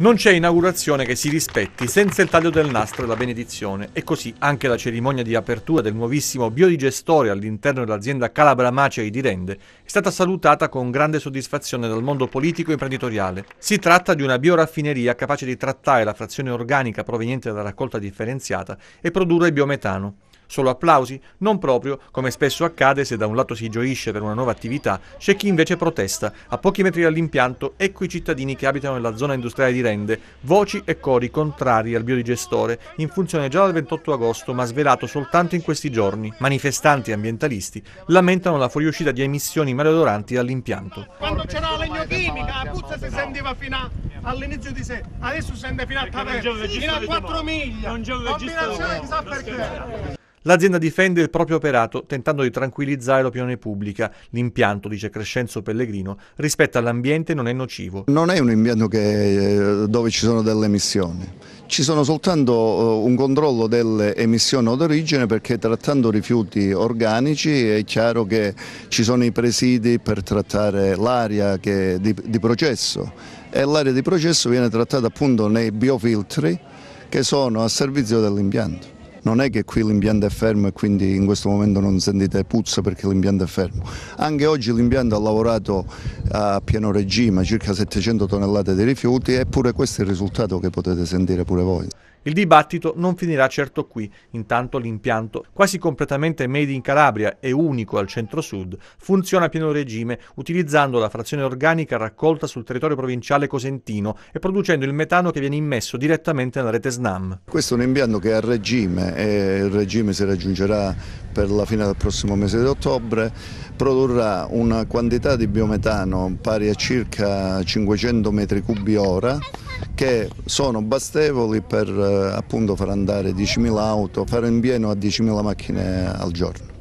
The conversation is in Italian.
Non c'è inaugurazione che si rispetti senza il taglio del nastro e la benedizione e così anche la cerimonia di apertura del nuovissimo biodigestore all'interno dell'azienda Calabra Macei di Rende è stata salutata con grande soddisfazione dal mondo politico e imprenditoriale. Si tratta di una bioraffineria capace di trattare la frazione organica proveniente dalla raccolta differenziata e produrre biometano. Solo applausi? Non proprio, come spesso accade se da un lato si gioisce per una nuova attività, c'è chi invece protesta. A pochi metri dall'impianto, ecco i cittadini che abitano nella zona industriale di Rende, voci e cori contrari al biodigestore, in funzione già dal 28 agosto ma svelato soltanto in questi giorni. Manifestanti e ambientalisti lamentano la fuoriuscita di emissioni maleodoranti dall'impianto. Quando c'era la legnochimica, la puzza si sentiva fino all'inizio di sé, adesso si sente fino a, fino a 4 miglia. Non c'è un legislatore. Combinazione chissà perché. L'azienda difende il proprio operato tentando di tranquillizzare l'opinione pubblica. L'impianto, dice Crescenzo Pellegrino, rispetto all'ambiente non è nocivo. Non è un impianto che, eh, dove ci sono delle emissioni. Ci sono soltanto eh, un controllo delle emissioni d'origine perché trattando rifiuti organici è chiaro che ci sono i presidi per trattare l'aria di, di processo e l'aria di processo viene trattata appunto nei biofiltri che sono a servizio dell'impianto non è che qui l'impianto è fermo e quindi in questo momento non sentite puzza perché l'impianto è fermo. Anche oggi l'impianto ha lavorato a pieno regime, circa 700 tonnellate di rifiuti, eppure questo è il risultato che potete sentire pure voi. Il dibattito non finirà certo qui, intanto l'impianto, quasi completamente made in Calabria e unico al centro-sud, funziona a pieno regime, utilizzando la frazione organica raccolta sul territorio provinciale cosentino e producendo il metano che viene immesso direttamente nella rete SNAM. Questo è un impianto che è a regime e il regime si raggiungerà per la fine del prossimo mese di ottobre, produrrà una quantità di biometano pari a circa 500 metri cubi ora che sono bastevoli per eh, appunto far andare 10.000 auto, fare in pieno a 10.000 macchine al giorno.